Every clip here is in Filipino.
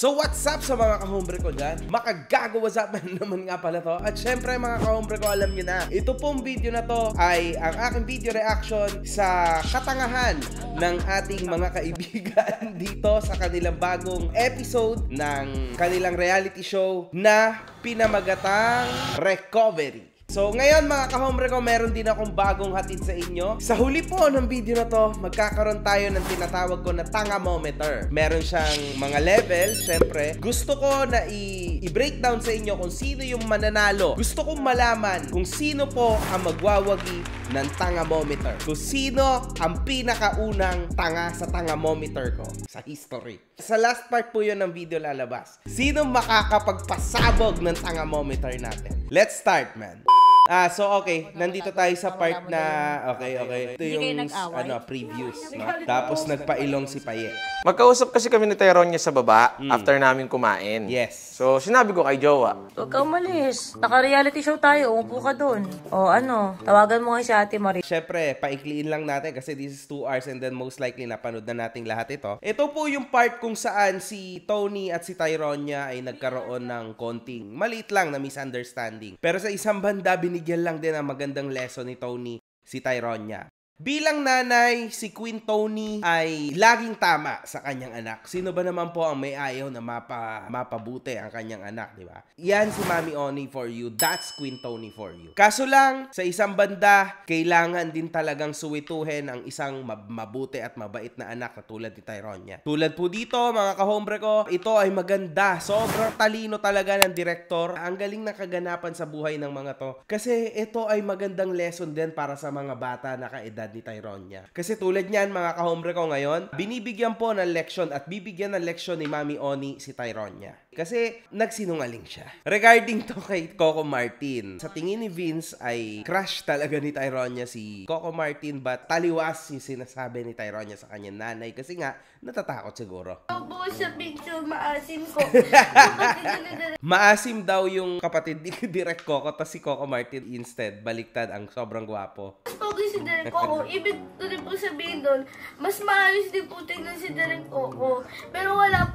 So what's up sa mga kahombre ko dyan? Makagago what's up naman nga pala to. At syempre mga kahombre ko alam nyo na, ito pong video na to ay ang aking video reaction sa katangahan ng ating mga kaibigan dito sa kanilang bagong episode ng kanilang reality show na pinamagatang Recovery. So ngayon mga kahombre ko, meron din akong bagong hatid sa inyo. Sa huli po ng video na to, magkakaroon tayo ng tinatawag ko na tangamometer. Meron siyang mga level, syempre. Gusto ko na i-breakdown sa inyo kung sino yung mananalo. Gusto kong malaman kung sino po ang magwawagi ng tangamometer. Kung sino ang pinakaunang tanga sa tangamometer ko sa history. Sa last part po yun ng video lalabas. Sino makakapagpasabog ng tangamometer natin? Let's start, man. Ah, so okay, nandito tayo sa part na okay, okay. Ito yung ano, previews, no? Tapos nagpailong si Paye. Magkausap kasi kami ni Tyrone sa baba mm. after namin kumain. Yes. So sinabi ko kay Jowa. Huwag ka umalis. Naka-reality show tayo. Umupo ka doon. O ano, tawagan mo nga si Ate Marie. Syempre, paikliin lang natin kasi this is 2 hours and then most likely napanood na nating lahat ito. Ito po yung part kung saan si Tony at si Tyrone ay nagkaroon ng konting maliit lang na misunderstanding. Pero sa isang banda, binig bigyan lang din ng magandang lesson ni Tony si Tyrone Tyronia. Bilang nanay, si Queen Tony ay laging tama sa kanyang anak. Sino ba naman po ang may ayaw na mapa, mapabuti ang kanyang anak, di ba? Yan si Mami Oni for you. That's Queen Tony for you. Kaso lang, sa isang banda, kailangan din talagang suwituhin ang isang mab- mabuti at mabait na anak katulad ni Tyronia. Tulad po dito, mga kahombre ko, ito ay maganda. Sobrang talino talaga ng direktor. Ang galing na kaganapan sa buhay ng mga to. Kasi ito ay magandang lesson din para sa mga bata na kaedad edad ni Tyronia. Kasi tulad niyan mga kahombre ko ngayon, binibigyan po ng leksyon at bibigyan ng leksyon ni Mami Oni si Tyronia. Kasi nagsinungaling siya. Regarding to kay Coco Martin, sa tingin ni Vince ay crush talaga ni Tyronia si Coco Martin but taliwas yung sinasabi ni Tyronia sa kanyang nanay kasi nga natatakot siguro. Opo sa maasim ko. maasim daw yung kapatid ni Direk Coco tapos si Coco Martin instead baliktad ang sobrang gwapo. pogi si Direk Coco. Ibig ko rin po sabihin doon, mas maayos din po tingnan si Direk Coco. Pero wala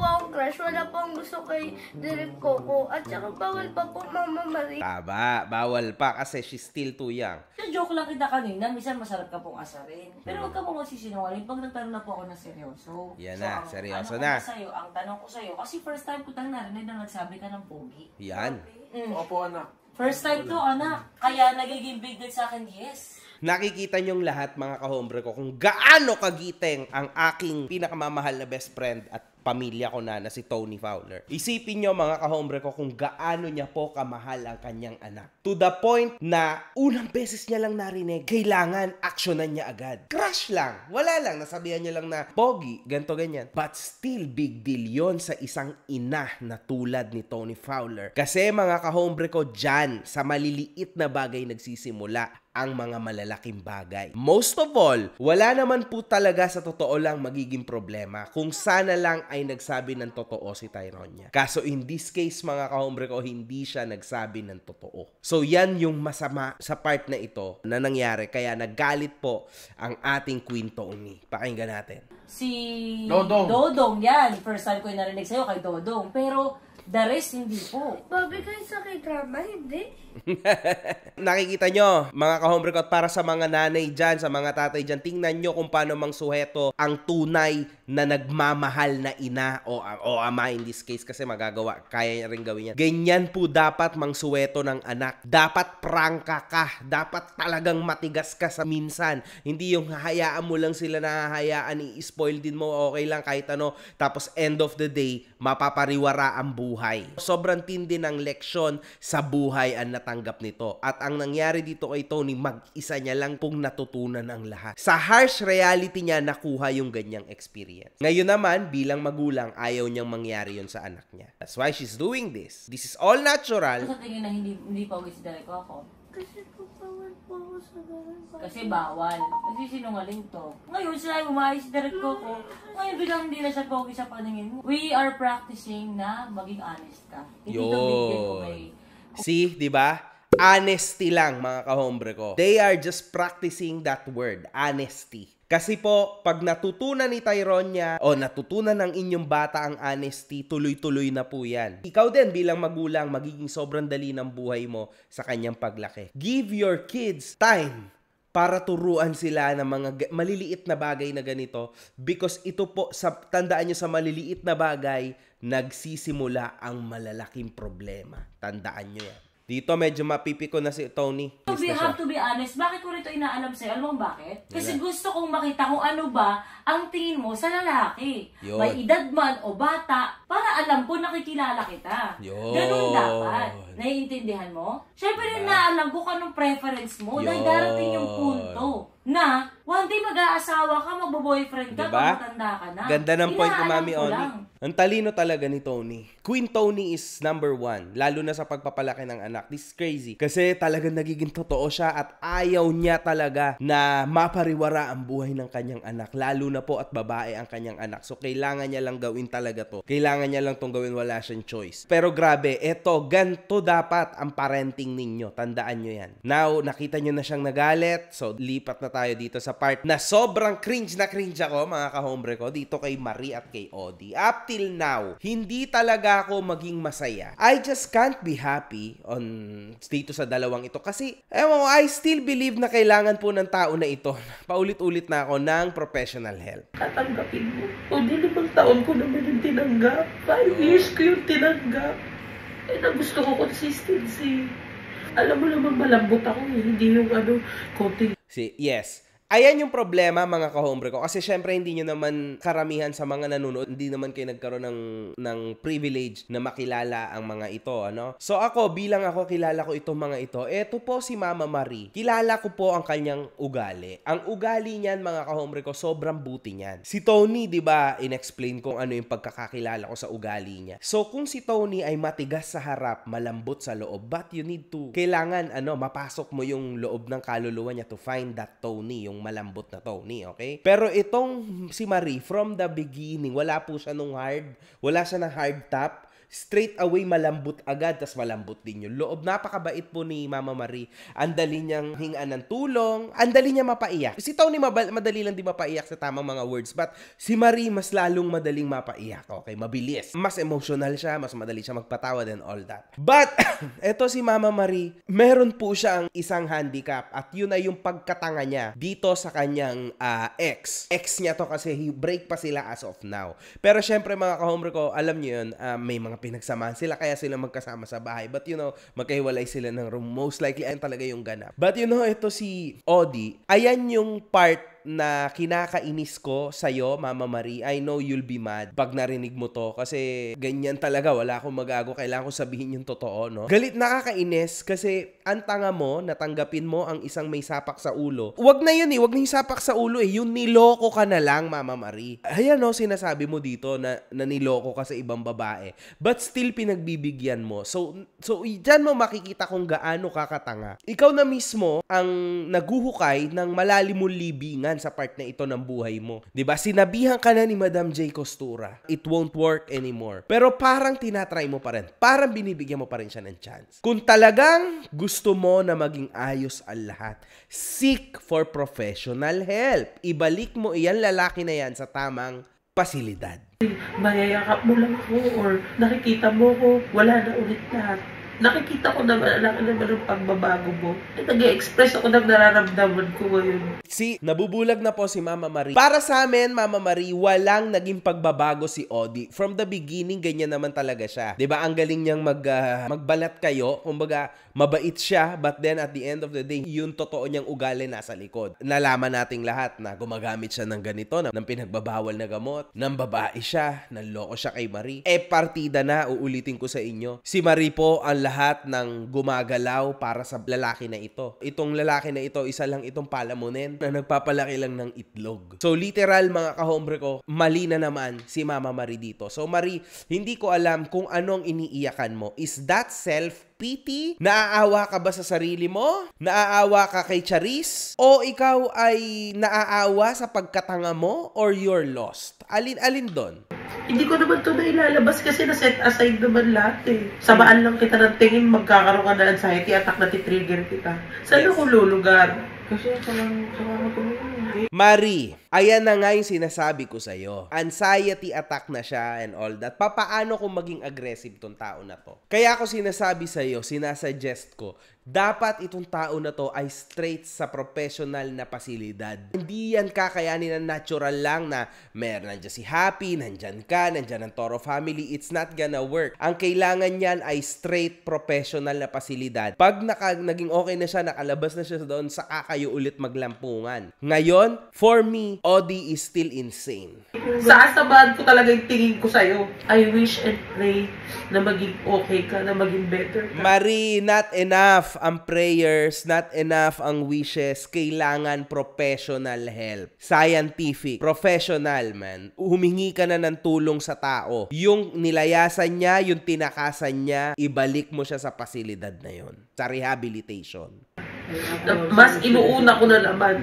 Fresh. Wala po ang gusto kay Direk Coco. At saka bawal pa po Mama Maria. Tama, bawal pa kasi she's still too young. Yung joke lang kita kanina, minsan masarap ka pong asarin. Pero huwag ka pong magsisinungaling pag nagtanong na po ako ng seryoso. Yan so, na, ang, seryoso ano na. Ko sa'yo, ang tanong ko sa'yo, kasi first time ko tayo narinig na nagsabi ka ng pogi. Yan. Mm. Opo anak. First time to anak, kaya nagiging big deal sa akin, yes. Nakikita niyong lahat mga kahombre ko kung gaano kagiteng ang aking pinakamamahal na best friend at pamilya ko na na si Tony Fowler. Isipin nyo mga kahombre ko kung gaano niya po kamahal ang kanyang anak. To the point na unang beses niya lang narinig, kailangan aksyonan niya agad. Crush lang. Wala lang. Nasabihan niya lang na, Pogi, ganto ganyan. But still, big deal yon sa isang ina na tulad ni Tony Fowler. Kasi mga kahombre ko, dyan, sa maliliit na bagay nagsisimula ang mga malalaking bagay. Most of all, wala naman po talaga sa totoo lang magiging problema kung sana lang ay nagsabi ng totoo si Tyronia. Kaso in this case mga kahombre ko, hindi siya nagsabi ng totoo. So yan yung masama sa part na ito na nangyari kaya nagalit po ang ating Queen Tony. Pakinggan natin. Si Dodong. Dodong yan. First time ko yung narinig sa'yo kay Dodong. Pero The rest, hindi po. Bobby, kayo sa k-drama, hindi. Nakikita nyo, mga ka-home para sa mga nanay dyan, sa mga tatay dyan, tingnan nyo kung paano mang suheto ang tunay na nagmamahal na ina o, o ama in this case kasi magagawa, kaya niya rin gawin yan. Ganyan po dapat mangsuweto ng anak. Dapat prangka ka. Dapat talagang matigas ka sa minsan. Hindi yung hahayaan mo lang sila nahahayaan, i-spoil din mo, okay lang kahit ano. Tapos end of the day, mapapariwara ang buhay. Sobrang tindi ng leksyon sa buhay ang natanggap nito. At ang nangyari dito kay Tony, mag-isa niya lang pong natutunan ang lahat. Sa harsh reality niya, nakuha yung ganyang experience experience. Ngayon naman, bilang magulang, ayaw niyang mangyari yon sa anak niya. That's why she's doing this. This is all natural. Sa tingin na hindi, hindi pa uwi si Derek ako. Kasi bawal po ako sa Derek Kasi bawal. Kasi sinungaling to. Ngayon sila umayos si Derek Coco. Ngayon bilang hindi na siya pogi sa paningin mo. We are practicing na maging honest ka. Hindi Yo. to make it See, di ba? honesty lang mga kahombre ko. They are just practicing that word, honesty. Kasi po, pag natutunan ni Tyrone niya o natutunan ng inyong bata ang honesty, tuloy-tuloy na po yan. Ikaw din bilang magulang, magiging sobrang dali ng buhay mo sa kanyang paglaki. Give your kids time para turuan sila ng mga maliliit na bagay na ganito because ito po sa tandaan niyo sa maliliit na bagay nagsisimula ang malalaking problema tandaan niyo yan dito medyo mapipiko na si Tony. To be, have to be honest, bakit ko rito inaalam sa'yo? Alam mo bakit? Kasi Wala. gusto kong makita kung ano ba ang tingin mo sa lalaki. Yun. May edad man o bata, para alam ko nakikilala kita. Yun. Ganun dapat. Naiintindihan mo? Siyempre rin ah. naalam ko kanong preference mo Yun. dahil darating yung punto na one day mag-aasawa ka, magbo-boyfriend ka, diba? pagmatanda ka na. Ganda ng Inaalam point ko, Mami Oni. Ang talino talaga ni Tony. Queen Tony is number one, lalo na sa pagpapalaki ng anak. This is crazy. Kasi talagang nagiging totoo siya at ayaw niya talaga na mapariwara ang buhay ng kanyang anak. Lalo na po at babae ang kanyang anak. So, kailangan niya lang gawin talaga to. Kailangan niya lang tong gawin. Wala siyang choice. Pero grabe, eto, ganto dapat ang parenting ninyo. Tandaan nyo yan. Now, nakita nyo na siyang nagalit. So, lipat na tayo dito sa part na sobrang cringe na cringe ako, mga kahombre ko, dito kay Marie at kay Odie. Up till now, hindi talaga ako maging masaya. I just can't be happy on dito sa dalawang ito kasi, ewan ko, I still believe na kailangan po ng tao na ito. Paulit-ulit na ako ng professional help. Tatanggapin mo. O, di limang taon ko naman yung tinanggap. Five years ko yung tinanggap. Eh, na gusto ko consistency. Eh. Alam mo naman, malambot ako eh. Hindi yung ano, konti. Si, yes. Ayan yung problema mga kahombre ko kasi syempre hindi nyo naman karamihan sa mga nanonood hindi naman kayo nagkaroon ng ng privilege na makilala ang mga ito ano. So ako bilang ako kilala ko itong mga ito. Eto po si Mama Marie. Kilala ko po ang kanyang ugali. Ang ugali niyan mga kahombre ko sobrang buti niyan. Si Tony 'di ba inexplain ko ano yung pagkakakilala ko sa ugali niya. So kung si Tony ay matigas sa harap, malambot sa loob, but you need to kailangan ano mapasok mo yung loob ng kaluluwa niya to find that Tony yung itong malambot na Tony, okay? Pero itong si Marie, from the beginning, wala po siya nung hard, wala siya ng hard top, straight away malambot agad, tas malambot din yung loob. Napakabait po ni Mama Marie. ang dali niyang hingaan ng tulong, ang dali niya mapaiyak. Si Tony mabal- madali lang di mapaiyak sa tamang mga words, but si Marie mas lalong madaling mapaiyak. Okay, mabilis. Mas emotional siya, mas madali siya magpatawa and all that. But, eto si Mama Marie, meron po siyang isang handicap at yun ay yung pagkatanga niya dito sa kanyang uh, ex. Ex niya to kasi break pa sila as of now. Pero syempre mga kahombre ko, alam niyo yun, uh, may mga pinagsamahan sila kaya sila magkasama sa bahay. But you know, magkahiwalay sila ng room. Most likely, ayan talaga yung ganap. But you know, ito si Odie, ayan yung part na kinakainis ko sa'yo, Mama Marie, I know you'll be mad pag narinig mo to kasi ganyan talaga, wala akong magago, kailangan ko sabihin yung totoo, no? Galit nakakainis kasi ang tanga mo, natanggapin mo ang isang may sapak sa ulo. Wag na yun eh, wag na yung sapak sa ulo eh, yung niloko ka na lang, Mama Marie. Ayan no, sinasabi mo dito na, na niloko ka sa ibang babae, but still pinagbibigyan mo. So, so dyan mo makikita kung gaano kakatanga. Ikaw na mismo ang naguhukay ng malalimong libingan kailangan sa part na ito ng buhay mo. 'Di ba? Sinabihan ka na ni Madam J Costura, it won't work anymore. Pero parang tinatry mo pa rin. Parang binibigyan mo pa rin siya ng chance. Kung talagang gusto mo na maging ayos ang lahat, seek for professional help. Ibalik mo iyan lalaki na yan sa tamang pasilidad. Mayayakap mo lang ko or nakikita mo ko, wala na ulit lahat nakikita ko na wala ka naman ng pagbabago mo. At eh, nag-express ako ng nararamdaman ko ngayon. Si, nabubulag na po si Mama Marie. Para sa amin, Mama Marie, walang naging pagbabago si Odi. From the beginning, ganyan naman talaga siya. 'Di ba ang galing niyang mag, uh, magbalat kayo. Kumbaga, mabait siya, but then at the end of the day, yung totoo niyang ugali nasa likod. Nalaman nating lahat na gumagamit siya ng ganito, na, ng pinagbabawal na gamot, ng babae siya, ng loko siya kay Marie. Eh, partida na, uulitin ko sa inyo. Si Marie po, ang lahat ng gumagalaw para sa lalaki na ito. Itong lalaki na ito, isa lang itong palamunin na nagpapalaki lang ng itlog. So literal mga kahombre ko, mali na naman si Mama Marie dito. So Marie, hindi ko alam kung anong iniiyakan mo. Is that self pity? Naaawa ka ba sa sarili mo? Naaawa ka kay Charis? O ikaw ay naaawa sa pagkatanga mo or you're lost? Alin alin doon? Hindi ko naman to na ilalabas kasi na-set aside naman lahat eh. Sabaan lang kita ng tingin, magkakaroon ka na anxiety attack na titrigger kita. Saan yes. ako lulugar? Kasi sa lang, sa lang Marie, Ayan na nga yung sinasabi ko sa'yo. Anxiety attack na siya and all that. Papaano kung maging aggressive tong tao na to? Kaya ako sinasabi sa'yo, sinasuggest ko, dapat itong tao na to ay straight sa professional na pasilidad. Hindi yan kakayanin na natural lang na meron nandiyan si Happy, nandiyan ka, nandiyan ang Toro family. It's not gonna work. Ang kailangan yan ay straight professional na pasilidad. Pag naka, naging okay na siya, nakalabas na siya doon, sa kayo ulit maglampungan. Ngayon, for me, Odie is still insane. Sa asabad ko talaga yung tingin ko sa'yo. I wish and pray na maging okay ka, na maging better ka. Marie, not enough ang prayers, not enough ang wishes. Kailangan professional help. Scientific, professional man. Humingi ka na ng tulong sa tao. Yung nilayasan niya, yung tinakasan niya, ibalik mo siya sa pasilidad na yon sa rehabilitation. Mas inuuna ko na laman.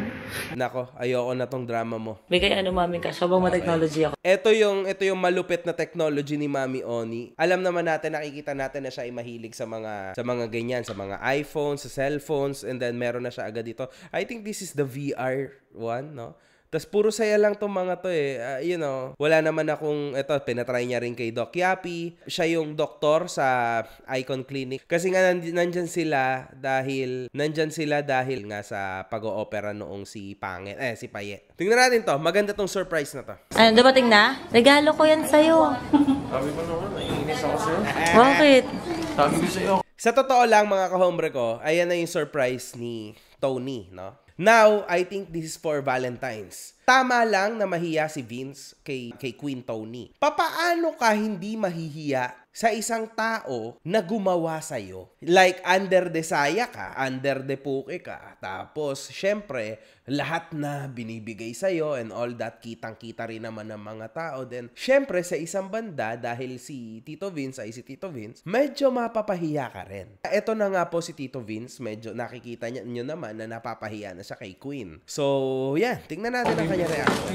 Nako, ayoko na tong drama mo. kaya ano mami ka, sobrang okay. technology ako. Ito yung ito yung malupit na technology ni Mami Oni. Alam naman natin nakikita natin na siya ay mahilig sa mga sa mga ganyan, sa mga iPhones, sa cellphones and then meron na siya agad dito. I think this is the VR one, no? Tapos puro saya lang tong mga to eh. Uh, you know, wala naman akong, eto, pinatry niya rin kay Doc Yapi. Siya yung doktor sa Icon Clinic. Kasi nga nand- nandyan sila dahil, nandyan sila dahil nga sa pag-oopera noong si Pangit, eh, si Paye. Tingnan natin to. Maganda tong surprise na to. Ano, dumating na? Regalo ko yan sa'yo. Sabi ko naman, naiinis ako sa'yo. Bakit? Sabi ko sa'yo. Sa totoo lang, mga ka kahombre ko, ayan na yung surprise ni Tony, no? Now, I think this is for Valentine's. Tama lang na mahiya si Vince kay, kay Queen Tony. Papaano ka hindi mahihiya sa isang tao na gumawa sa'yo? Like, under the saya ka, under the puke ka. Tapos, syempre, lahat na binibigay sa iyo and all that, kitang-kita rin naman ng mga tao. Then, syempre, sa isang banda, dahil si Tito Vince ay si Tito Vince, medyo mapapahiya ka rin. Ito na nga po si Tito Vince, medyo nakikita niya nyo naman na napapahiya na siya kay Queen. So, yeah, tingnan natin ang kanya reaction.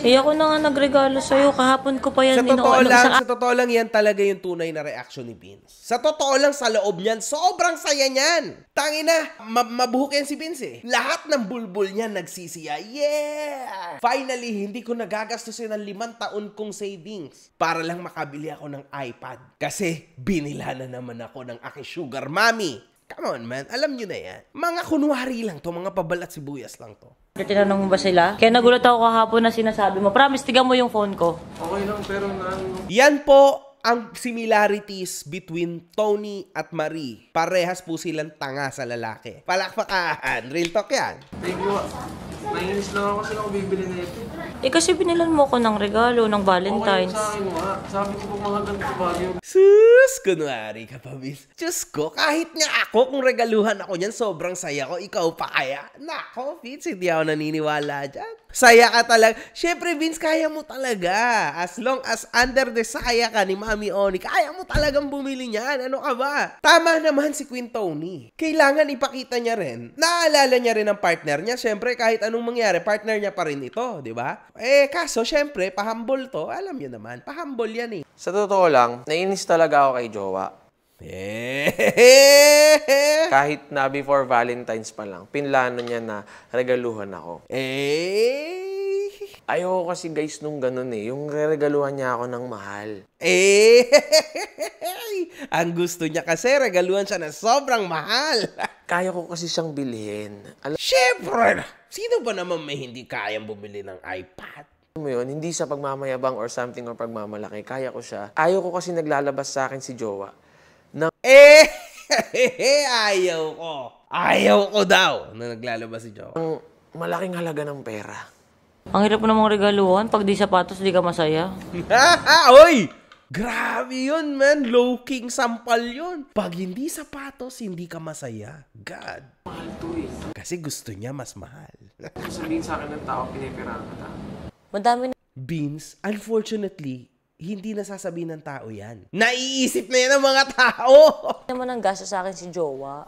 Eh, ako na nga nagregalo sa iyo Kahapon ko pa yan. Sa totoo, lang, sa... sa totoo lang, yan talaga yung tunay na reaction ni Vince. Sa totoo lang, sa loob niyan, sobrang saya niyan. Tangina, ma mabuhok yan si Vince eh. Lahat ng bulbo bulbul niya nagsisiya. Yeah! Finally, hindi ko nagagastusin ng limang taon kong savings para lang makabili ako ng iPad. Kasi binila na naman ako ng aking sugar mommy. Come on, man. Alam nyo na yan. Mga kunwari lang to. Mga pabalat sibuyas lang to. Tinanong mo ba sila? Kaya nagulat ako kahapon na sinasabi mo. Promise, tiga mo yung phone ko. Okay lang, pero na... Yan po ang similarities between Tony at Marie, parehas po silang tanga sa lalaki. Palakpakan! Real talk yan! Thank you. Mainis lang ako kasi ako bibili na ito. Eh kasi binilan mo ko ng regalo ng Valentine's. Okay sa akin nga. Sabi ko pag mga ganito bagay. Sus! Kunwari ka pa, miss. Diyos ko, kahit nga ako kung regaluhan ako niyan, sobrang saya ko. Ikaw pa kaya? Nako, Vince, hindi ako naniniwala dyan. Saya ka talaga. Siyempre, Vince, kaya mo talaga. As long as under the saya ka ni Mami Oni, kaya mo talagang bumili niyan. Ano ka ba? Tama naman si Queen Tony. Kailangan ipakita niya rin. Naalala niya rin ang partner niya. Siyempre, kahit anong mangyari, partner niya pa rin ito, di ba? Eh, kaso, syempre, pahambol to. Alam niyo naman, pahambol yan eh. Sa totoo lang, nainis talaga ako kay Jowa. Eh. Kahit na before Valentine's pa lang, pinlano niya na regaluhan ako. Eh. Ayoko kasi guys nung ganun eh. Yung regaluhan niya ako ng mahal. Eh! Ang gusto niya kasi regaluhan siya ng sobrang mahal. Kaya ko kasi siyang bilhin. Alam- Siyempre na! Sino ba naman may hindi kayang bumili ng iPad? mo yun, hindi sa pagmamayabang or something or pagmamalaki. Kaya ko siya. Ayaw ko kasi naglalabas sa akin si Jowa. Na... Eh! ayaw ko. Ayaw ko daw na naglalabas si Jowa. malaking halaga ng pera. Ang hirap namang regaluhan. Pag di sapatos, di ka masaya. Hoy! Grabe yun, man. Low-king sampal yun. Pag hindi sapatos, hindi ka masaya. God. Mahal to eh. Kasi gusto niya mas mahal. Sabihin sa akin ng tao, pinipirahan ka tao. Madami na... Beans, unfortunately, hindi nasasabi ng tao yan. Naiisip na yan ng mga tao! Naman ang gasa sa akin si Jowa.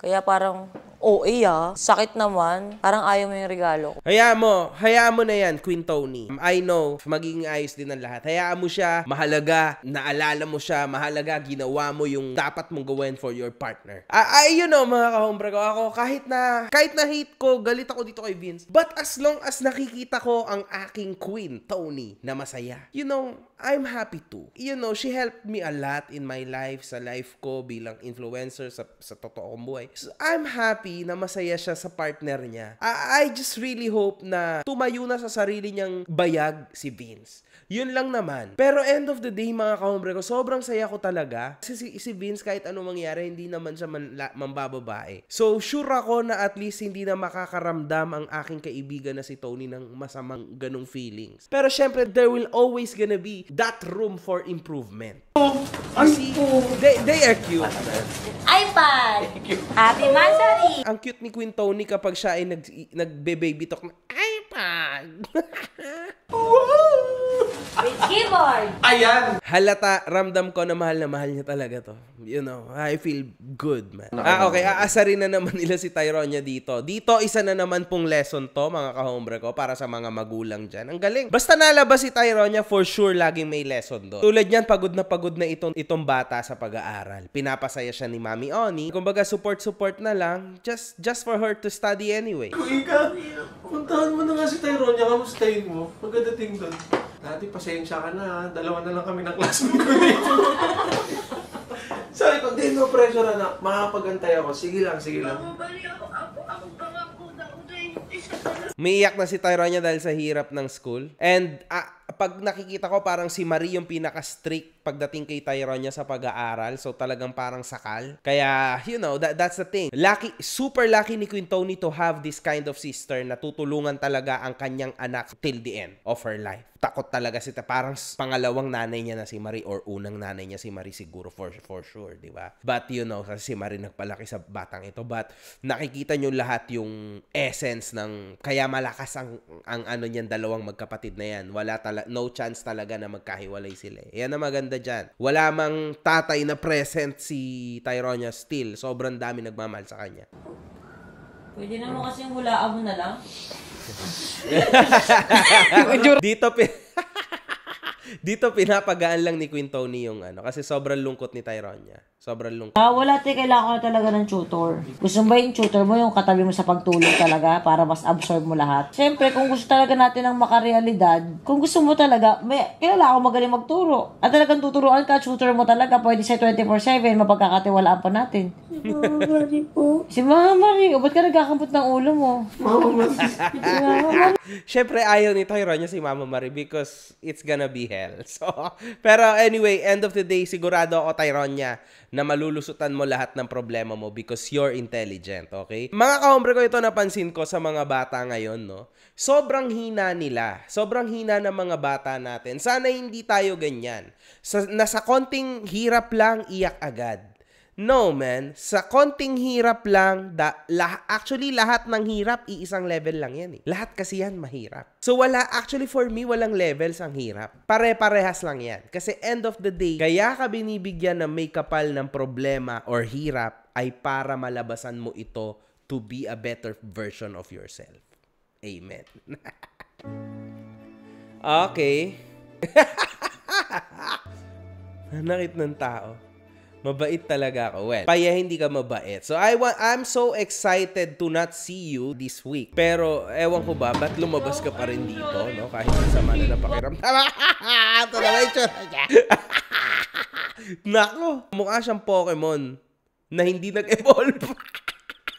Kaya parang OA ah. Sakit naman. Parang ayaw mo yung regalo ko. Hayaan mo. Hayaan mo na yan, Queen Tony. I know, magiging ayos din ang lahat. Hayaan mo siya. Mahalaga. Naalala mo siya. Mahalaga. Ginawa mo yung dapat mong gawin for your partner. Ay, ah, ah, you know, mga kahombra ko. Ako, kahit na, kahit na hate ko, galit ako dito kay Vince. But as long as nakikita ko ang aking Queen Tony na masaya, you know, I'm happy too. You know, she helped me a lot in my life, sa life ko bilang influencer, sa, sa totoong buhay. So, I'm happy happy na masaya siya sa partner niya. I, I just really hope na tumayo na sa sarili niyang bayag si Vince. Yun lang naman. Pero end of the day, mga kahombre ko, sobrang saya ko talaga. Kasi si, si Vince, kahit anong mangyari, hindi naman siya man, la, mambababae. So, sure ako na at least hindi na makakaramdam ang aking kaibigan na si Tony ng masamang ganong feelings. Pero syempre, there will always gonna be that room for improvement. Oh, Kasi, they, they are cute. iPad! Happy Mansari! Ang cute ni Queen Tony kapag siya ay nag, nagbe-baby talk na iPad! wow! With keyboard. Ayan. Halata, ramdam ko na mahal na mahal niya talaga to. You know, I feel good, man. ah, okay. Aasarin na naman nila si Tyronia dito. Dito, isa na naman pong lesson to, mga kahombre ko, para sa mga magulang dyan. Ang galing. Basta nalabas si Tyronia, for sure, laging may lesson do. Tulad niyan, pagod na pagod na itong, itong bata sa pag-aaral. Pinapasaya siya ni Mami Oni. Kumbaga, support-support na lang. Just, just for her to study anyway. Kuika, puntahan mo na nga si Tyronia. Kamustahin mo. Pagkadating doon. Dati, pasensya ka na. Ah. Dalawa na lang kami ng classmate ko Sabi ko, di, no pressure na. Makakapagantay ako. Sige lang, sige lang. Mamabali eh. Umiiyak na si Tyronia dahil sa hirap ng school. And, ah, pag nakikita ko parang si Marie yung pinaka-strict pagdating kay Tyrone niya sa pag-aaral. So talagang parang sakal. Kaya, you know, that, that's the thing. Lucky, super lucky ni Queen Tony to have this kind of sister na tutulungan talaga ang kanyang anak till the end of her life. Takot talaga siya. parang pangalawang nanay niya na si Marie or unang nanay niya si Marie siguro for for sure, 'di ba? But you know, kasi si Marie nagpalaki sa batang ito, but nakikita niyo lahat yung essence ng kaya malakas ang ang ano niyan dalawang magkapatid na yan. Wala talaga tala- no chance talaga na magkahiwalay sila. Eh. Yan ang maganda dyan. Wala mang tatay na present si Tyronia Steele. Sobrang dami nagmamahal sa kanya. Pwede na mo kasi hulaan mo na lang. Dito pin... Dito pinapagaan lang ni Queen yung ano kasi sobrang lungkot ni Tyronia. Sobrang lungkot. Ah, wala te, kailangan ko talaga ng tutor. Gusto mo ba yung tutor mo yung katabi mo sa pagtulog talaga para mas absorb mo lahat? Siyempre, kung gusto talaga natin ng makarealidad, kung gusto mo talaga, may, kilala ako magaling magturo. At talagang tuturuan ka, tutor mo talaga, pwede sa 24-7, mapagkakatiwalaan pa natin. Si Mama Marie po. Si Mama Marie, o ba't ka nagkakampot ng ulo mo? Mama Marie. si Mama Marie. Siyempre, ayaw ni Tyronia si Mama Marie because it's gonna be hell. So, pero anyway, end of the day, sigurado ako Tyronia na malulusutan mo lahat ng problema mo because you're intelligent, okay? Mga kahombre ko, ito napansin ko sa mga bata ngayon, no? Sobrang hina nila. Sobrang hina ng mga bata natin. Sana hindi tayo ganyan. Sa, nasa konting hirap lang, iyak agad. No, man. Sa konting hirap lang, da, lah, actually lahat ng hirap, iisang level lang yan eh. Lahat kasi yan mahirap. So wala, actually for me, walang levels ang hirap. Pare-parehas lang yan. Kasi end of the day, kaya ka binibigyan ng may kapal ng problema or hirap ay para malabasan mo ito to be a better version of yourself. Amen. okay. Hanakit ng tao. Mabait talaga ako. Well, paya hindi ka mabait. So, I want, I'm so excited to not see you this week. Pero, ewan ko ba, bakit lumabas ka pa rin dito, no? Kahit masama na napakiramdam. Ito na ba Nako, mukha siyang Pokemon na hindi nag-evolve.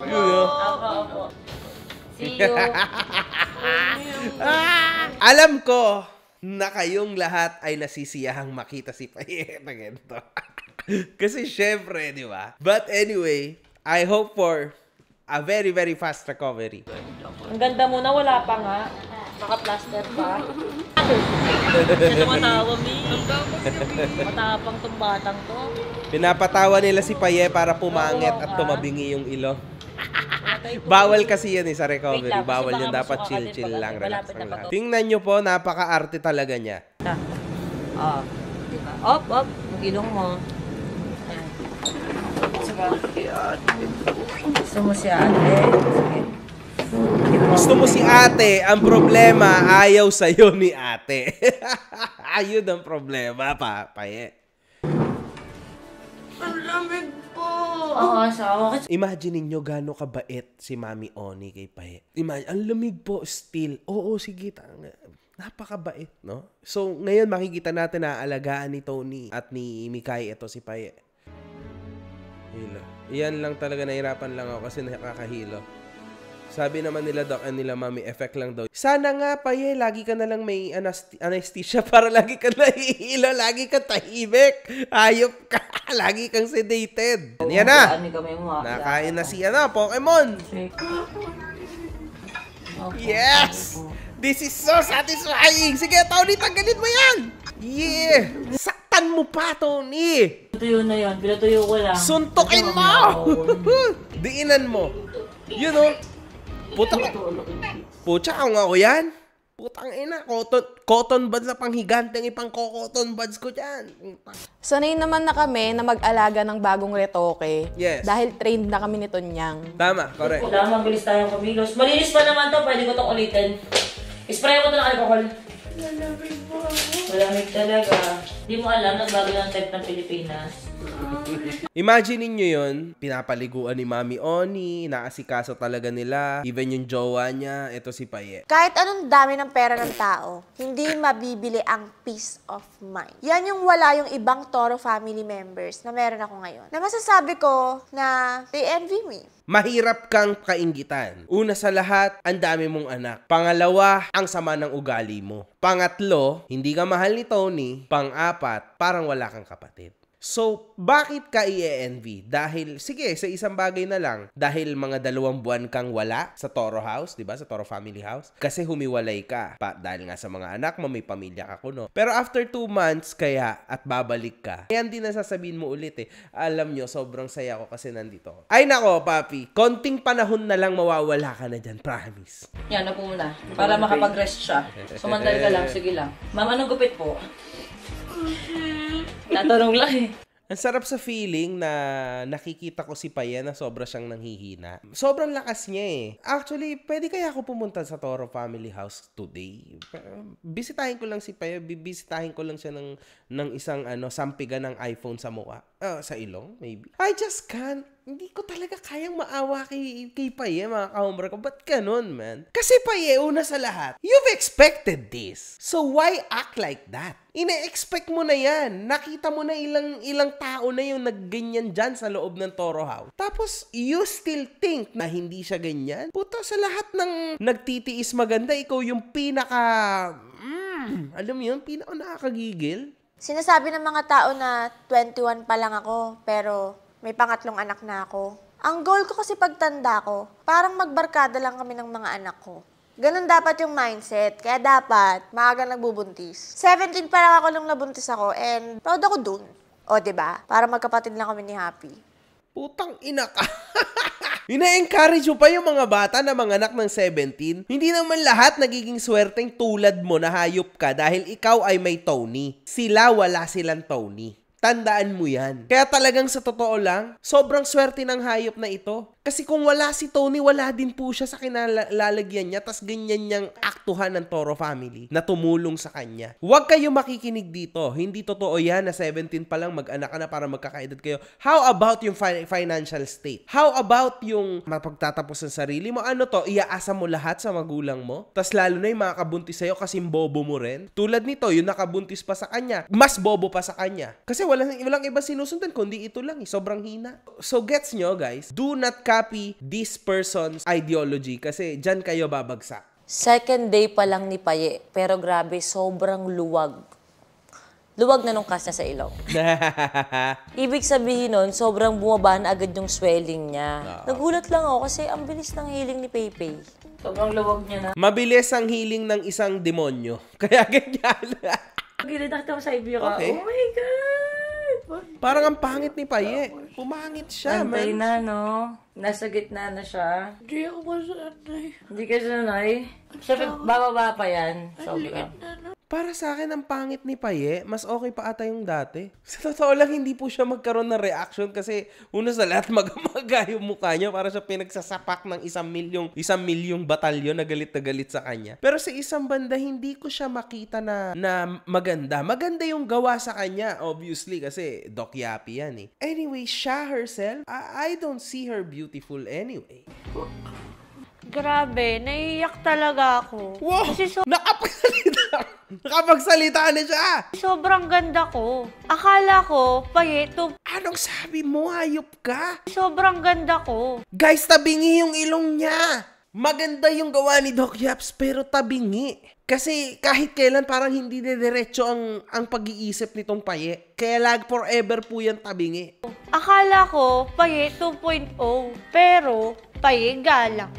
Ako, ako. ah, alam ko na kayong lahat ay nasisiyahang makita si Paye again to. Kasi syempre, di ba? But anyway, I hope for a very, very fast recovery. Ang ganda mo na, wala pa nga. Naka-plaster pa. Siya tumatawa, Mi. Matapang tong batang to. Pinapatawa nila si Paye para pumangit at ah. tumabingi yung ilo. Bawal kasi yan eh sa recovery. lang, Bawal yan. Dapat chill-chill lang. Relax lang lahat. Tingnan nyo po, napaka-arte talaga niya. Ah, oh, diba? Op, op. Ang ilong mo. Gusto mo si ate? Gusto mo si ate, ang problema, ayaw sa'yo ni ate. Ayun ang problema, pa, paye. Ang lamig po. Oo, so... Imagine nyo gaano kabait si Mami Oni kay Paye. Imagine, ang lamig po still. Oo, sige, tanga. Napakabait, no? So, ngayon makikita natin na alagaan ni Tony at ni Mikay ito si Paye. Hilo. Iyan lang talaga nahirapan lang ako kasi nakakahilo. Sabi naman nila doc and nila mami, effect lang daw. Sana nga pa ye, lagi ka na lang may anesthesia para lagi ka nahihilo, lagi ka tahimik. Hayop ka, lagi kang sedated. Oh, Yan na. Ah. Nakain na si ano, Pokemon. Yes! This is so satisfying! Sige, Tony, tanggalin mo yan! Yeah! Saktan mo pa, Tony! Pinatuyo na yan. Pinatuyo ko lang. Suntukin mo! Diinan mo. You oh. know, puta ko. Pucha, ako nga ko yan. Putang ina, cotton, cotton buds na panghigante ng ipang cotton buds ko dyan. Sanay naman na kami na mag-alaga ng bagong retoke. Yes. Dahil trained na kami nito Tonyang. Tama, correct. Wala, mabilis tayong kumilos. Malinis pa naman to, pwede ko itong ulitin. Ispray ko ito ng alcohol. Lalabay Malamig talaga. Hindi mo alam, nagbago ng type ng Pilipinas. Imagine niyo yon, pinapaliguan ni Mami Oni, inaasikaso talaga nila, even yung jowa niya, ito si Paye. Kahit anong dami ng pera ng tao, hindi mabibili ang peace of mind. Yan yung wala yung ibang Toro family members na meron ako ngayon. Na masasabi ko na they envy me. Mahirap kang kaingitan. Una sa lahat, ang dami mong anak. Pangalawa, ang sama ng ugali mo. Pangatlo, hindi ka mahal ni Tony. Pang-apat, parang wala kang kapatid. So, bakit ka i-envy? Dahil, sige, sa isang bagay na lang, dahil mga dalawang buwan kang wala sa Toro House, di ba? Sa Toro Family House. Kasi humiwalay ka. Pa, dahil nga sa mga anak mo, may pamilya ka kuno. Pero after two months, kaya, at babalik ka. Kaya din na mo ulit eh. Alam nyo, sobrang saya ko kasi nandito. Ay nako, papi. Konting panahon na lang mawawala ka na dyan, promise. Yan, na po muna. Para makapag-rest siya. Sumandal ka lang, sige lang. Ma'am, anong gupit po? Tatanong lang eh. Ang sarap sa feeling na nakikita ko si Payen na sobra siyang nanghihina. Sobrang lakas niya eh. Actually, pwede kaya ako pumunta sa Toro Family House today. Bisitahin ko lang si Payen. Bibisitahin ko lang siya ng, ng isang ano, sampigan ng iPhone sa mukha. Uh, sa ilong, maybe. I just can't hindi ko talaga kayang maawa kay, kay Paye, mga kahombre ko. Ba't ganun, man? Kasi Paye, una sa lahat, you've expected this. So why act like that? Ine-expect mo na yan. Nakita mo na ilang ilang tao na yung nagganyan dyan sa loob ng Toro House. Tapos, you still think na hindi siya ganyan? Puta, sa lahat ng nagtitiis maganda, ikaw yung pinaka... Mm, alam mo yun, pinaka nakakagigil. Sinasabi ng mga tao na 21 pa lang ako, pero may pangatlong anak na ako. Ang goal ko kasi pagtanda ko, parang magbarkada lang kami ng mga anak ko. Ganun dapat yung mindset. Kaya dapat, maaga nagbubuntis. 17 pa lang ako nung nabuntis ako and proud ako dun. O, ba diba? Para magkapatid lang kami ni Happy. Putang ina ka. Ina-encourage mo pa yung mga bata na anak ng 17. Hindi naman lahat nagiging swerteng tulad mo na hayop ka dahil ikaw ay may Tony. Sila wala silang Tony. Tandaan mo yan. Kaya talagang sa totoo lang, sobrang swerte ng hayop na ito. Kasi kung wala si Tony, wala din po siya sa kinalalagyan niya tas ganyan niyang aktuhan ng Toro family na tumulong sa kanya. Huwag kayo makikinig dito. Hindi totoo yan na 17 pa lang mag-anak ka na para magkakaedad kayo. How about yung fi- financial state? How about yung mapagtatapos ng sarili mo? Ano to? Iaasa mo lahat sa magulang mo? Tas lalo na yung makakabuntis sa'yo kasi bobo mo rin. Tulad nito, yung nakabuntis pa sa kanya, mas bobo pa sa kanya. Kasi walang, walang iba sinusundan kundi ito lang. Eh. Sobrang hina. So gets nyo guys, do not copy this person's ideology kasi dyan kayo babagsak. Second day pa lang ni Paye, pero grabe, sobrang luwag. Luwag na nung kas niya sa ilong. Ibig sabihin nun, sobrang bumaba agad yung swelling niya. Oo. Ah. Nagulat lang ako kasi ang bilis ng healing ni Pepe. Sobrang luwag niya na. Mabilis ang healing ng isang demonyo. Kaya ganyan. Gilid nakita ko sa ibig Okay. Oh my God! Parang ang pangit ni Paye. Pumangit siya, Antay man. na, no? Nasa gitna na siya. Hindi ako masanay. Hindi ka sanay? Siyempre, bababa pa yan. Sobra. Nasa gitna para sa akin, ang pangit ni Paye, mas okay pa ata yung dati. Sa totoo lang, hindi po siya magkaroon ng reaction kasi una sa lahat, magamaga yung mukha niya para sa pinagsasapak ng isang milyong, isang milyong batalyon na galit na galit sa kanya. Pero sa isang banda, hindi ko siya makita na, na maganda. Maganda yung gawa sa kanya, obviously, kasi Doc Yapi yan eh. Anyway, siya herself, I, I don't see her beautiful anyway. Grabe, naiiyak talaga ako. Wow! Kasi so Nakapagsalita! Nakapagsalita na siya! Sobrang ganda ko. Akala ko, payeto. Anong sabi mo? Hayop ka? Sobrang ganda ko. Guys, tabingi yung ilong niya! Maganda yung gawa ni Doc Yaps, pero tabingi. Kasi kahit kailan parang hindi diretso ang, ang pag-iisip nitong paye. Kaya lag forever po yan tabingi. Akala ko, paye 2.0, pero paye galang.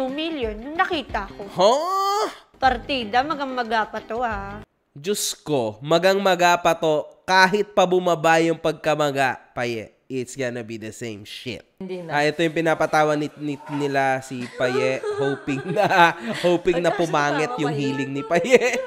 2 million nung nakita ko. Huh? Partida, magang-maga to ha. Diyos ko, magang-maga to kahit pa bumaba yung pagkamaga, paye. It's gonna be the same shit. Hindi na. Ah, ito yung pinapatawa ni, ni, nila si Paye hoping na hoping na pumangit yung healing ni Paye.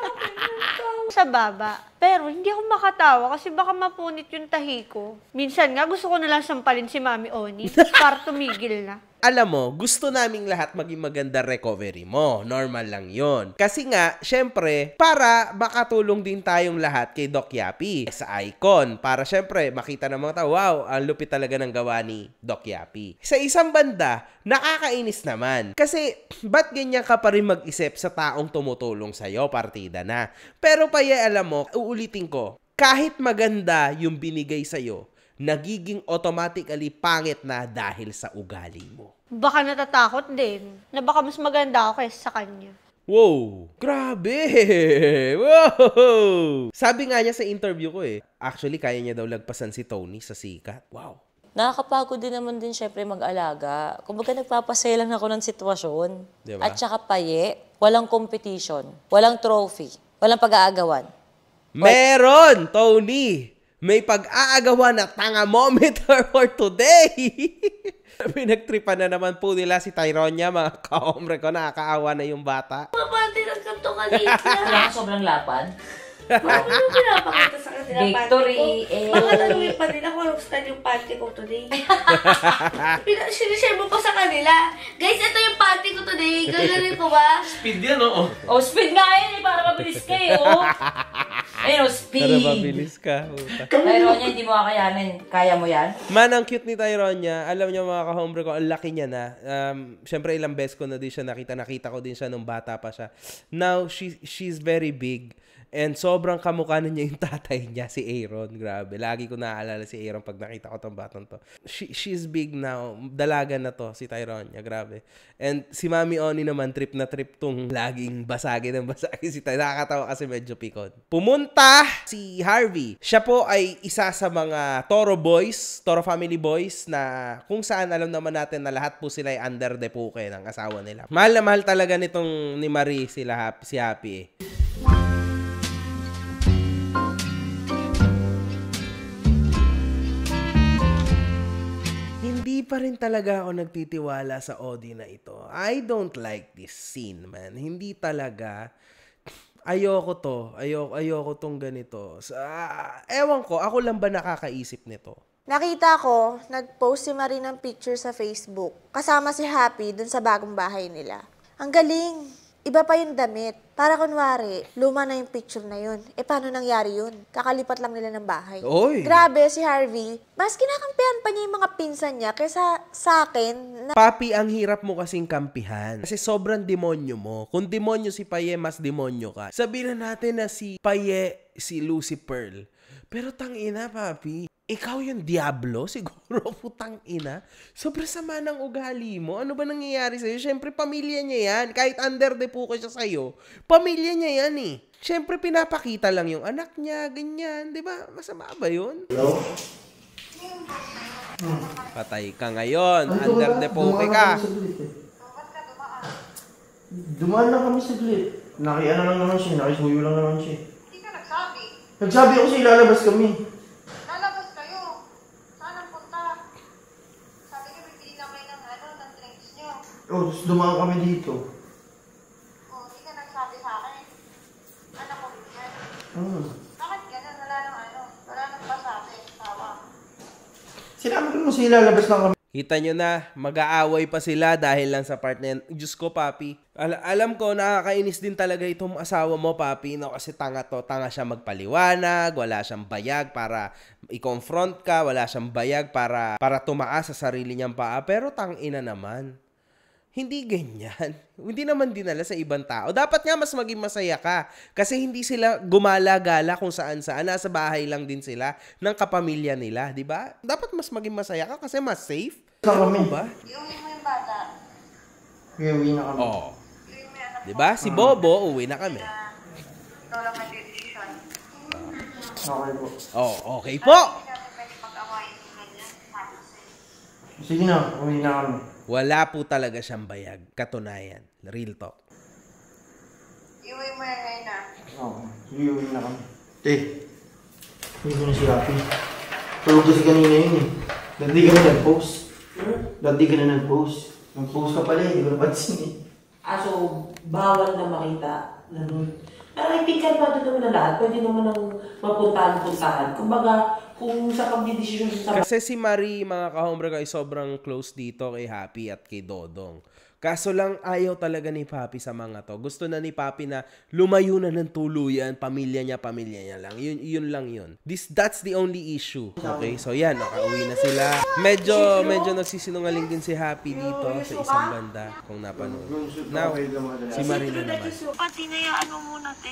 sa baba. Pero hindi ako makatawa kasi baka mapunit yung tahi ko. Minsan nga gusto ko na lang sampalin si Mami Oni para tumigil na alam mo, gusto naming lahat maging maganda recovery mo. Normal lang yon. Kasi nga, syempre, para makatulong din tayong lahat kay Doc Yapi sa icon. Para syempre, makita ng mga tao, wow, ang lupit talaga ng gawa ni Doc Yapi. Sa isang banda, nakakainis naman. Kasi, ba't ganyan ka pa rin mag-isip sa taong tumutulong sa'yo, partida na? Pero paya, alam mo, uulitin ko, kahit maganda yung binigay sa'yo, nagiging automatically pangit na dahil sa ugali mo. Baka natatakot din na baka mas maganda ako kaysa sa kanya. Wow! Grabe! Wow! Sabi nga niya sa interview ko eh, actually kaya niya daw lagpasan si Tony sa sikat. Wow! Nakakapagod din naman din syempre mag-alaga. Kumbaga nagpapasaya lang ako ng sitwasyon. Diba? At saka paye, walang competition, walang trophy, walang pag-aagawan. Meron, Tony! May pag-aagawan na tanga mometer for today! Pinagtripa na naman po nila si Tyronia, mga kaomre ko, nakakaawa na yung bata. Mabante ng kanto kanina. Kaya sobrang lapad. Mami, yung pinapakita sa kanila Victory, panty ko. Baka tanungin pa nila ako, saan yung party ko today. Sinishare mo pa sa kanila. Guys, ito yung party ko today. Gaganin ko ba? Speed yan, oo. Oh, speed nga yun eh. Para mabilis kayo. Ayun, speed. Tara, mabilis ka. Tyronia, hindi mo kakayanin. Kaya mo yan? Man, ang cute ni Tyronia. Alam niyo mga ka-homebrew ko, ang laki niya na. Um, Siyempre, ilang beses ko na din siya nakita. Nakita ko din siya nung bata pa siya. Now, she, she's very big. And sobrang kamukha na niya yung tatay niya, si Aaron. Grabe. Lagi ko naaalala si Aaron pag nakita ko tong batang to. She, she's big now. Dalaga na to, si Tyron niya. Grabe. And si Mami Oni naman, trip na trip tong laging basagi ng basagi si Tyron. Nakakatawa kasi medyo pikon. Pumunta si Harvey. Siya po ay isa sa mga Toro boys, Toro family boys na kung saan alam naman natin na lahat po sila ay under depuke ng asawa nila. Mahal na mahal talaga nitong ni Marie sila, si Happy eh. hindi pa rin talaga ako nagtitiwala sa Odie na ito. I don't like this scene, man. Hindi talaga. Ayoko to. Ayoko, ayoko tong ganito. Sa, uh, ewan ko, ako lang ba nakakaisip nito? Nakita ko, nag-post si Marie ng picture sa Facebook. Kasama si Happy dun sa bagong bahay nila. Ang galing! iba pa yung damit. Para kunwari, luma na yung picture na yun. Eh, paano nangyari yun? Kakalipat lang nila ng bahay. Oy. Grabe si Harvey. Mas kinakampihan pa niya yung mga pinsan niya kaysa sa akin. Na... Papi, ang hirap mo kasing kampihan. Kasi sobrang demonyo mo. Kung demonyo si Paye, mas demonyo ka. Sabihin na natin na si Paye, si Lucy Pearl. Pero tangina, papi ikaw yung diablo, siguro, putang ina. Sobra sama ng ugali mo. Ano ba nangyayari sa'yo? Siyempre, pamilya niya yan. Kahit under the po ko siya sa'yo, pamilya niya yan eh. Siyempre, pinapakita lang yung anak niya, ganyan. Di ba? Masama ba yun? Hello? Hmm. Patay ka ngayon. Ano under the po ka. Eh. Dumaan na kami saglit. Nakiano lang naman siya. Nakisuyo lang naman siya. Hindi ka nagsabi. Nagsabi ako sa ilalabas kami. Oh, tapos dumaan kami dito. Oh, hindi ka nagsabi sa akin. Anak ko yan. Hmm. Bakit ganun? Wala nang ano. Wala nang pasabi. Tawa. Sinabi ko nung sila, labas lang kami. Kita nyo na, mag-aaway pa sila dahil lang sa part na yan. Diyos ko, papi. Al- alam ko, nakakainis din talaga itong asawa mo, papi. No, kasi tanga to. Tanga siya magpaliwanag, wala siyang bayag para i-confront ka, wala siyang bayag para, para tumaas sa sarili niyang paa. Pero tang ina naman hindi ganyan. Hindi naman dinala sa ibang tao. Dapat nga mas maging masaya ka. Kasi hindi sila gumala-gala kung saan-saan. Nasa bahay lang din sila ng kapamilya nila, di ba? Dapat mas maging masaya ka kasi mas safe. Sa kami. Ba? Yung yung bata. Uwi na kami. Oo. Di ba? Si Bobo, uwi na kami. Tulong na decision. Okay po. Oh, okay po! Sige na, uwi na kami. Wala po talaga siyang bayag. Katunayan. Real talk. Iwi mo yan ngayon ah. Oo. Iwi na kami. Te. Hindi ko na si Rafi. Pero kasi kanina yun eh. Dati ka na nag-post. Hmm? Dati ka na nag-post. Nag-post ka pala eh. Hindi ko napansin eh. Ah, so, bawal na makita. Ganun. I think advantage naman na lahat. Pwede naman ang mapuntahan-puntahan. Kumbaga, kung sa pagdidesisyon sa... Kasi si Marie, mga kahombre guys, sobrang close dito kay Happy at kay Dodong. Kaso lang ayaw talaga ni Papi sa mga to. Gusto na ni Papi na lumayo na ng tuluyan, pamilya niya, pamilya niya lang. Yun, yun lang yun. This, that's the only issue. Okay, so yan, nakauwi na sila. Medyo, medyo nagsisinungaling din si Happy dito sa isang banda, kung napanood. Now, si Marina naman. Patinayaan ah, ano muna, te.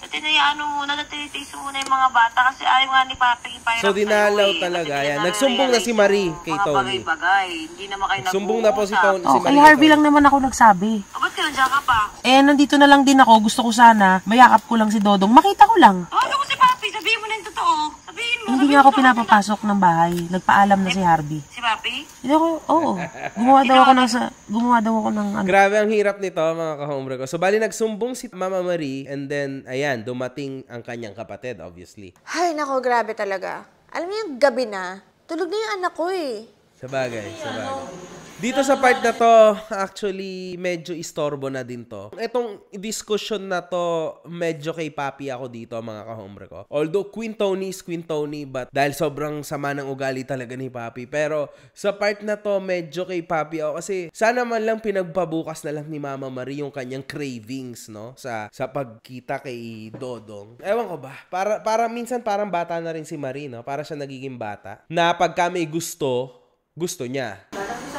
Patinayaan ano muna, natinitiso muna yung mga bata kasi ayaw nga ni Papi ipahirap So, dinalaw talaga. Yan. Nagsumbong na si Marie kay Tony. Mga bagay-bagay. Hindi na kayo nag-uusap. Nagsumbong na po si Tony, si Marie lang naman ako nagsabi. O, ba't kailan ka pa? Eh, nandito na lang din ako. Gusto ko sana, mayakap ko lang si Dodong. Makita ko lang. Oh, ano ko si Papi? Sabihin mo na yung totoo. Sabihin mo. Hindi nga ako pinapapasok ng bahay. Nagpaalam na si eh, Harvey. Si Papi? Hindi ako, oo. Gumawa daw ako ng, ano? sa, gumawa daw ako ng ano. Grabe ang hirap nito, mga kahombre ko. So, bali nagsumbong si Mama Marie and then, ayan, dumating ang kanyang kapatid, obviously. Ay, nako, grabe talaga. Alam mo yung gabi na, tulog na yung anak ko eh. Sabagay, sabagay. Dito sa part na to, actually, medyo istorbo na din to. Itong discussion na to, medyo kay Papi ako dito, mga kahombre ko. Although, Queen Tony is Queen Tony, but dahil sobrang sama ng ugali talaga ni Papi. Pero, sa part na to, medyo kay Papi ako. Kasi, sana man lang pinagpabukas na lang ni Mama Marie yung kanyang cravings, no? Sa, sa pagkita kay Dodong. Ewan ko ba? Para, para minsan parang bata na rin si Marie, no? Para siya nagiging bata. Na pagka may gusto, gusto niya. Parang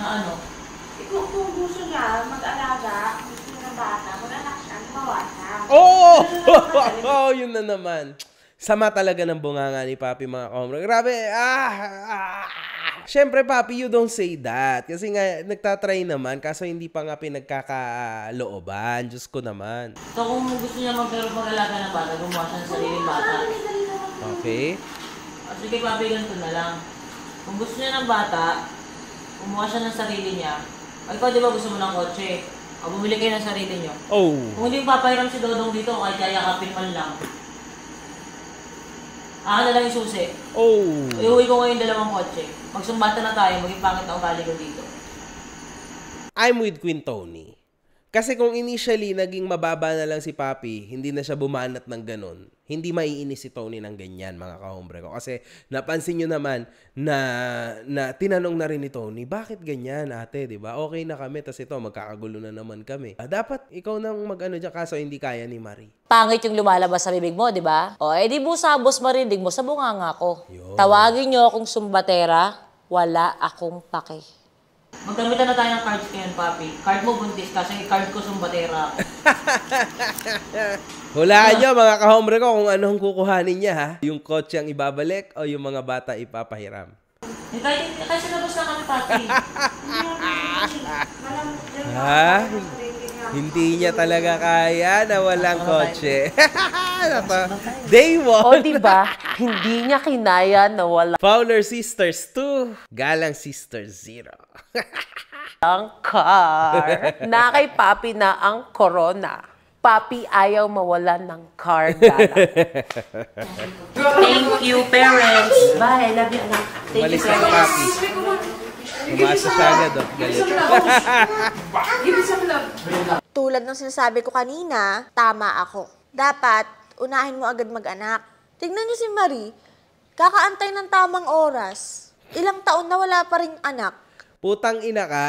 na ano? Eh, kung, gusto niya mag-alaga, gusto niya ng bata, mag-anak siya, gumawa Oo! Oh! oh, yun na naman. Sama talaga ng bunganga ni Papi mga komro. Grabe, ah, ah. Siyempre, Papi, you don't say that. Kasi nga, nagtatry naman, kaso hindi pa nga pinagkakalooban. Diyos ko naman. So, kung gusto niya mag-pero alaga ng bata, gumawa siya ng sariling bata. Okay. Oh, sige, Papi, ganito na lang. Kung gusto niya ng bata, kumuha siya ng sarili niya. Ay, ikaw di ba gusto mo ng kotse? O bumili kayo ng sarili niyo. Oh. Kung hindi papahiram si Dodong dito, kahit yayakapin man lang. Ah, na ano lang yung susi. Oh. Iuwi ko ngayon dalawang kotse. Magsumbata na tayo, maging pangit ang ugali ko dito. I'm with Queen Tony. Kasi kung initially naging mababa na lang si Papi, hindi na siya bumanat ng ganun. Hindi maiinis si Tony ng ganyan, mga kahombre ko. Kasi napansin nyo naman na, na tinanong na rin ni Tony, bakit ganyan ate, di ba? Okay na kami, tas ito, magkakagulo na naman kami. Ah, dapat ikaw nang mag-ano dyan, kaso hindi kaya ni Marie. Pangit yung lumalabas sa bibig mo, di ba? O, edi eh, sabos marinig mo sa bunganga ko. Yun. Tawagin nyo akong sumbatera, wala akong pake. Magdamitan na tayo ng cards ngayon, papi. Card mo buntis kasi card ko sumbatera. Hulaan nyo mga kahomre ko kung anong kukuhanin niya ha. Yung kotse ang ibabalik o yung mga bata ipapahiram. Eh, kahit, eh, kahit sa labas na kami, papi. ha? Hindi niya talaga kaya na walang kotse. Napa, day one. O, di ba? Hindi niya kinaya na wala. Fowler Sisters 2, Galang Sisters 0. ang car. Na kay Papi na ang corona. Papi ayaw mawalan ng car gala. Thank you, parents. Bye, love you. Thank Malis you, parents. Papi. Pumasok agad, Doc. Oh. Galit. Give me some love. Tulad ng sinasabi ko kanina, tama ako. Dapat, unahin mo agad mag-anak. Tignan niyo si Marie, kakaantay ng tamang oras. Ilang taon na wala pa ring anak. Putang ina ka.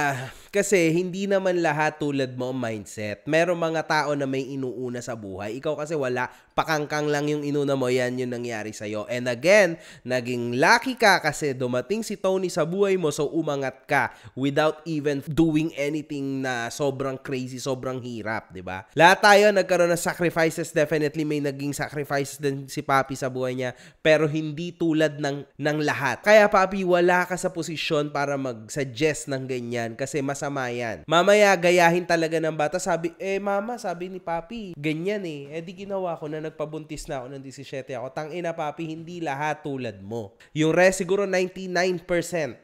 Kasi hindi naman lahat tulad mo mindset. Meron mga tao na may inuuna sa buhay. Ikaw kasi wala. Pakangkang lang yung inuna mo. Yan yung nangyari sa'yo. And again, naging lucky ka kasi dumating si Tony sa buhay mo. So umangat ka without even doing anything na sobrang crazy, sobrang hirap. ba diba? Lahat tayo nagkaroon ng sacrifices. Definitely may naging sacrifices din si Papi sa buhay niya. Pero hindi tulad ng, ng lahat. Kaya Papi, wala ka sa posisyon para mag-suggest ng ganyan. Kasi mas masama yan. Mamaya, gayahin talaga ng bata. Sabi, eh mama, sabi ni papi, ganyan eh. Eh di ginawa ko na nagpabuntis na ako ng 17 ako. Tangina papi, hindi lahat tulad mo. Yung rest, siguro 99%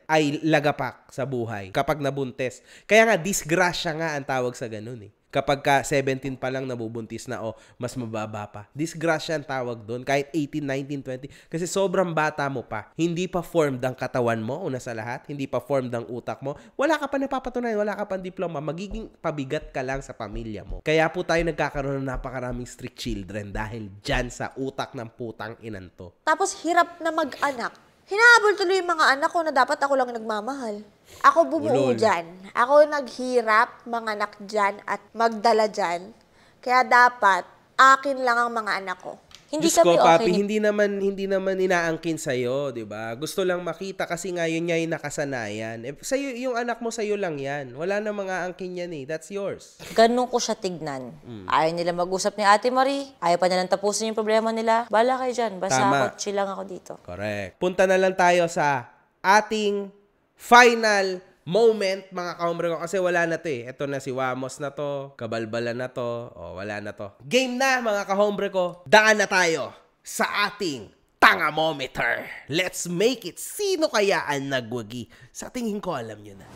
ay lagapak sa buhay kapag nabuntis. Kaya nga, disgrasya nga ang tawag sa ganun eh. Kapag ka 17 pa lang nabubuntis na o oh, mas mababa pa. Disgrasya ang tawag doon kahit 18, 19, 20. Kasi sobrang bata mo pa. Hindi pa formed ang katawan mo, una sa lahat. Hindi pa formed ang utak mo. Wala ka pa napapatunayan, wala ka pang diploma. Magiging pabigat ka lang sa pamilya mo. Kaya po tayo nagkakaroon ng napakaraming strict children dahil dyan sa utak ng putang inanto. Tapos hirap na mag-anak. Hinahabol tuloy yung mga anak ko na dapat ako lang nagmamahal. Ako bumuo Ulol. dyan. Ako naghirap mga anak dyan at magdala dyan. Kaya dapat, akin lang ang mga anak ko. Hindi Diyos ko, okay. papi, hindi naman hindi naman inaangkin sa iyo, 'di ba? Gusto lang makita kasi ngayon niya yung nakasanayan. Eh, sa yung anak mo sa iyo lang 'yan. Wala na mga angkin yan eh. That's yours. Ganun ko siya tignan. Mm. Ayaw nila mag-usap ni Ate Marie. Ayaw pa nilang tapusin yung problema nila. Bala kayo diyan. Basta Tama. ako chill lang ako dito. Correct. Punta na lang tayo sa ating final moment mga kaumbre ko kasi wala na to eh. Ito na si Wamos na to, Kabalbala na to, o oh, wala na to. Game na mga kahombre ko. Daan na tayo sa ating tangamometer. Let's make it. Sino kaya ang nagwagi? Sa tingin ko alam niyo na.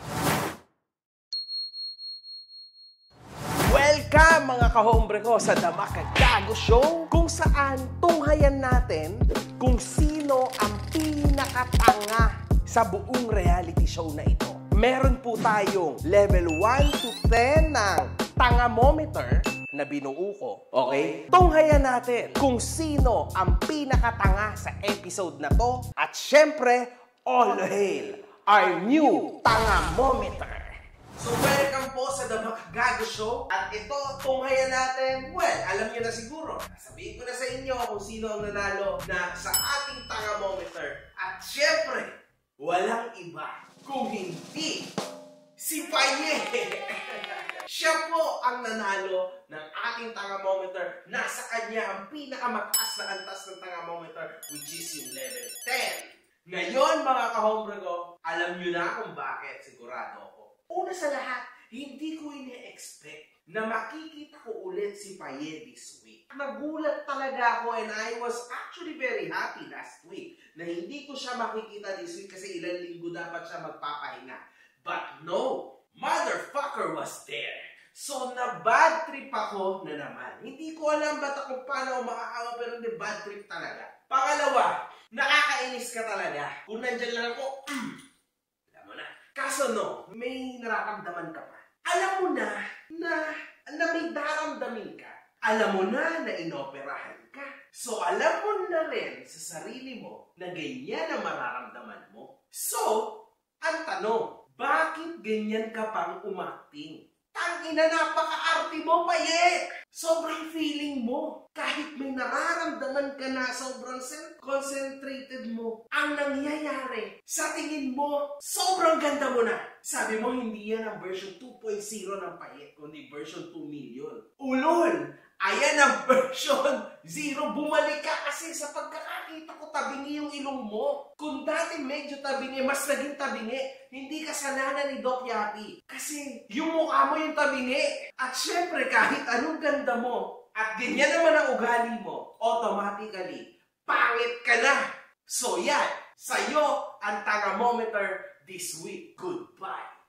Welcome mga kahombre ko sa Damakagago Show kung saan tunghayan natin kung sino ang pinakatanga sa buong reality show na ito. Meron po tayong level 1 to 10 ng tangamometer na binuo ko. Okay? Tunghayan natin kung sino ang pinakatanga sa episode na to. At syempre, all hail our new tangamometer. So welcome po sa The Makagago Show at ito, tunghaya natin, well, alam niyo na siguro. Sabihin ko na sa inyo kung sino ang nanalo na sa ating Tangamometer. At syempre, walang iba kung hindi si Paye. Siya po ang nanalo ng ating tangamometer. Nasa kanya ang pinakamataas na antas ng tangamometer which is yung level 10. Ngayon mga kahombre alam nyo na kung bakit sigurado ako. Una sa lahat, hindi ko ine-expect na makikita ko ulit si Paye this nagulat talaga ako and I was actually very happy last week na hindi ko siya makikita this week kasi ilang linggo dapat siya magpapahinga. But no, motherfucker was there. So, na-bad trip ako na naman. Hindi ko alam ba't ako paano makakawa pero hindi bad trip talaga. Pangalawa, nakakainis ka talaga. Kung nandyan lang ako, mm, alam mo na. Kaso no, may nararamdaman ka pa. Alam mo na na, na may daramdamin ka alam mo na na inoperahan ka. So alam mo na rin sa sarili mo na ganyan ang mararamdaman mo. So, ang tanong, bakit ganyan ka pang umakting? Tangina, napaka-arte mo, payek! Sobrang feeling mo. Kahit may nararamdaman ka na sobrang self concentrated mo, ang nangyayari sa tingin mo, sobrang ganda mo na. Sabi mo, hindi yan ang version 2.0 ng payet, kundi version 2 million. Ulol! Ayan ang version 0. Bumalik ka kasi sa pagkakakita ko tabingi yung ilong mo. Kung dati medyo tabingi, mas naging tabingi. Hindi kasalanan ni Doc Yapi. Kasi yung mukha mo yung tabingi. At syempre kahit anong ganda mo at ganyan naman ang ugali mo, automatically, pangit ka na. So yan, sa'yo ang Tangamometer this week. Goodbye.